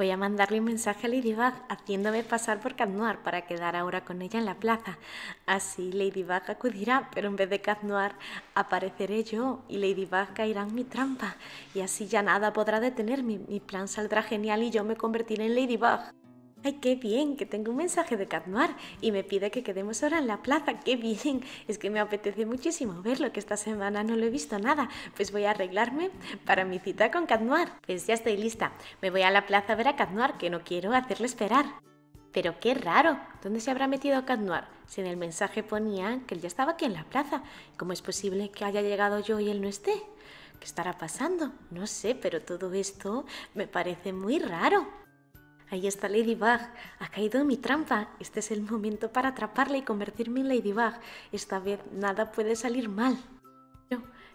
Voy a mandarle un mensaje a Ladybug haciéndome pasar por Cat para quedar ahora con ella en la plaza. Así Ladybug acudirá, pero en vez de Cat apareceré yo y Ladybug caerá en mi trampa. Y así ya nada podrá detenerme. Mi plan saldrá genial y yo me convertiré en Ladybug. ¡Ay, qué bien! Que tengo un mensaje de Cat y me pide que quedemos ahora en la plaza. ¡Qué bien! Es que me apetece muchísimo verlo, que esta semana no lo he visto nada. Pues voy a arreglarme para mi cita con Cat Pues ya estoy lista. Me voy a la plaza a ver a Cat que no quiero hacerle esperar. Pero qué raro, ¿dónde se habrá metido Cat Si en el mensaje ponía que él ya estaba aquí en la plaza, ¿cómo es posible que haya llegado yo y él no esté? ¿Qué estará pasando? No sé, pero todo esto me parece muy raro. Ahí está Ladybug. Ha caído en mi trampa. Este es el momento para atraparla y convertirme en Ladybug. Esta vez nada puede salir mal.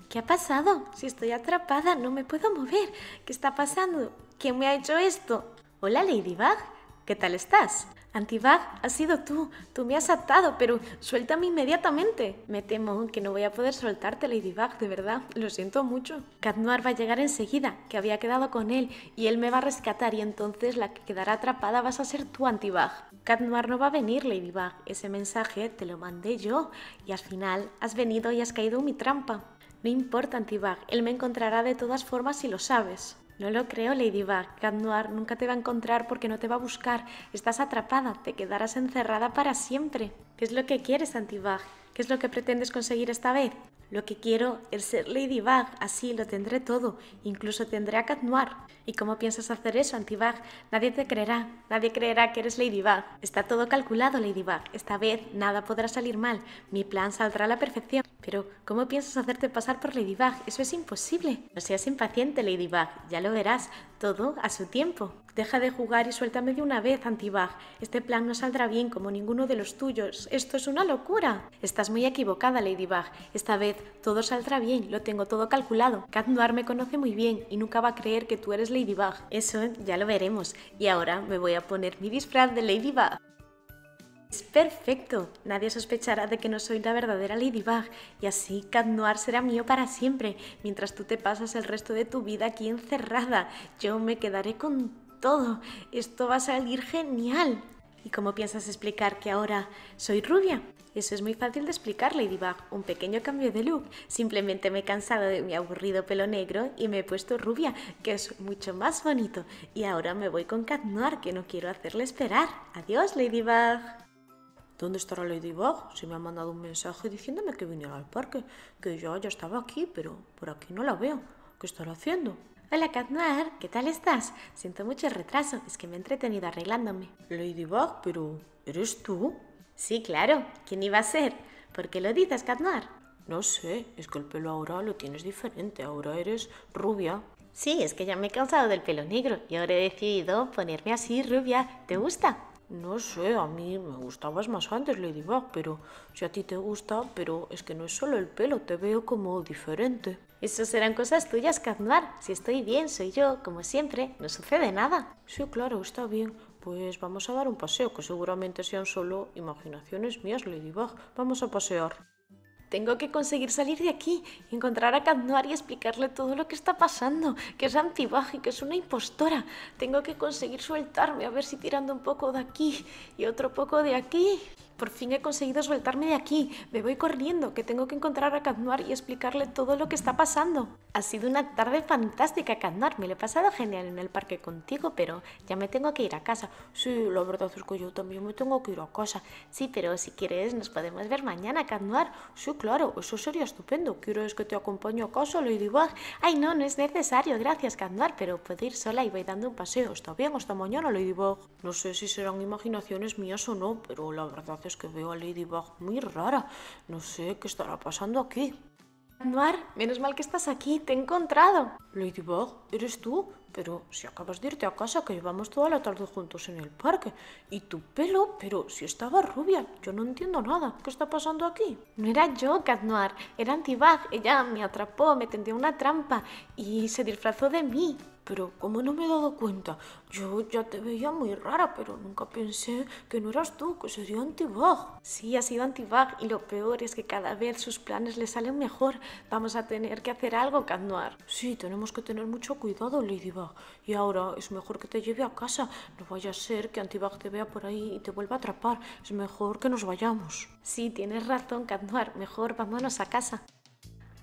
¿Qué ha pasado? Si estoy atrapada, no me puedo mover. ¿Qué está pasando? ¿Quién me ha hecho esto? Hola Ladybug, ¿Qué tal estás? Antibag, has sido tú. Tú me has atado, pero suéltame inmediatamente. Me temo que no voy a poder soltarte, Ladybug, de verdad. Lo siento mucho. Cat Noir va a llegar enseguida, que había quedado con él, y él me va a rescatar, y entonces la que quedará atrapada vas a ser tú, Antibag. Cat Noir no va a venir, Ladybug. Ese mensaje te lo mandé yo, y al final has venido y has caído en mi trampa. No importa, Antibag, él me encontrará de todas formas si lo sabes. No lo creo, Ladybug. Cat Noir nunca te va a encontrar porque no te va a buscar. Estás atrapada, te quedarás encerrada para siempre. ¿Qué es lo que quieres, Antibug? ¿Qué es lo que pretendes conseguir esta vez? Lo que quiero es ser Ladybug, así lo tendré todo, incluso tendré a Cat Noir. ¿Y cómo piensas hacer eso, Antibug? Nadie te creerá, nadie creerá que eres Ladybug. Está todo calculado, Ladybug. Esta vez nada podrá salir mal, mi plan saldrá a la perfección. Pero, ¿cómo piensas hacerte pasar por Ladybug? Eso es imposible. No seas impaciente, Ladybug, ya lo verás. Todo a su tiempo. Deja de jugar y suéltame de una vez, Antibag. Este plan no saldrá bien como ninguno de los tuyos. Esto es una locura. Estás muy equivocada, Ladybug. Esta vez todo saldrá bien, lo tengo todo calculado. Cat Noir me conoce muy bien y nunca va a creer que tú eres Ladybug. Eso ya lo veremos. Y ahora me voy a poner mi disfraz de Ladybug. Es perfecto, nadie sospechará de que no soy la verdadera Ladybug y así Cat Noir será mío para siempre, mientras tú te pasas el resto de tu vida aquí encerrada. Yo me quedaré con todo, esto va a salir genial. ¿Y cómo piensas explicar que ahora soy rubia? Eso es muy fácil de explicar, Ladybug. Un pequeño cambio de look. Simplemente me he cansado de mi aburrido pelo negro y me he puesto rubia, que es mucho más bonito. Y ahora me voy con Cat Noir, que no quiero hacerle esperar. Adiós, Ladybug. ¿Dónde estará Ladybug? Si me ha mandado un mensaje diciéndome que viniera al parque, que yo ya estaba aquí, pero por aquí no la veo. ¿Qué estará haciendo? Hola Noir. ¿qué tal estás? Siento mucho el retraso, es que me he entretenido arreglándome. Ladybug, pero ¿eres tú? Sí, claro, ¿quién iba a ser? ¿Por qué lo dices, Noir? No sé, es que el pelo ahora lo tienes diferente, ahora eres rubia. Sí, es que ya me he cansado del pelo negro y ahora he decidido ponerme así rubia. ¿Te gusta? No sé, a mí me gustabas más antes, Ladybug, pero si a ti te gusta, pero es que no es solo el pelo, te veo como diferente. Esas serán cosas tuyas, Kaznar. Si estoy bien, soy yo, como siempre, no sucede nada. Sí, claro, está bien. Pues vamos a dar un paseo, que seguramente sean solo imaginaciones mías, Ladybug. Vamos a pasear. Tengo que conseguir salir de aquí, encontrar a Noir y explicarle todo lo que está pasando, que es antibaje, que es una impostora. Tengo que conseguir sueltarme, a ver si tirando un poco de aquí y otro poco de aquí. Por fin he conseguido soltarme de aquí. Me voy corriendo, que tengo que encontrar a Kaznoar y explicarle todo lo que está pasando. Ha sido una tarde fantástica, Kaznoar. Me lo he pasado genial en el parque contigo, pero ya me tengo que ir a casa. Sí, la verdad es que yo también me tengo que ir a casa. Sí, pero si quieres nos podemos ver mañana, Kaznoar. Sí, claro, eso sería estupendo. ¿Quieres que te acompañe a casa, Ladybug? Ay, no, no es necesario. Gracias, Kaznoar, pero puedo ir sola y voy dando un paseo. ¿Está bien? Hasta mañana, Ladybug. No sé si serán imaginaciones mías o no, pero la verdad es que veo a Ladybug muy rara. No sé qué estará pasando aquí. Noir, menos mal que estás aquí, te he encontrado. Ladybug, ¿eres tú? Pero si acabas de irte a casa, que llevamos toda la tarde juntos en el parque. Y tu pelo, pero si estaba rubia, yo no entiendo nada. ¿Qué está pasando aquí? No era yo, Cat Noir, era Antibag. Ella me atrapó, me tendió una trampa y se disfrazó de mí pero ¿cómo no me he dado cuenta, yo ya te veía muy rara, pero nunca pensé que no eras tú, que sería Antibag. Sí, ha sido Antibag, y lo peor es que cada vez sus planes le salen mejor. Vamos a tener que hacer algo, Cadnoir. Sí, tenemos que tener mucho cuidado, Ladybug. Y ahora es mejor que te lleve a casa. No vaya a ser que Antibag te vea por ahí y te vuelva a atrapar. Es mejor que nos vayamos. Sí, tienes razón, Cadnoir. Mejor vámonos a casa.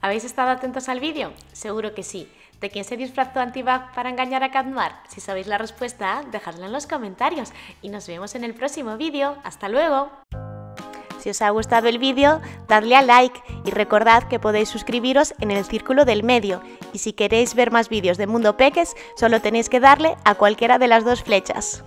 ¿Habéis estado atentos al vídeo? Seguro que sí. ¿De quién se disfrazó Antibac para engañar a Katmar? Si sabéis la respuesta, dejadla en los comentarios y nos vemos en el próximo vídeo. ¡Hasta luego! Si os ha gustado el vídeo, dadle a like y recordad que podéis suscribiros en el círculo del medio. Y si queréis ver más vídeos de Mundo Peques, solo tenéis que darle a cualquiera de las dos flechas.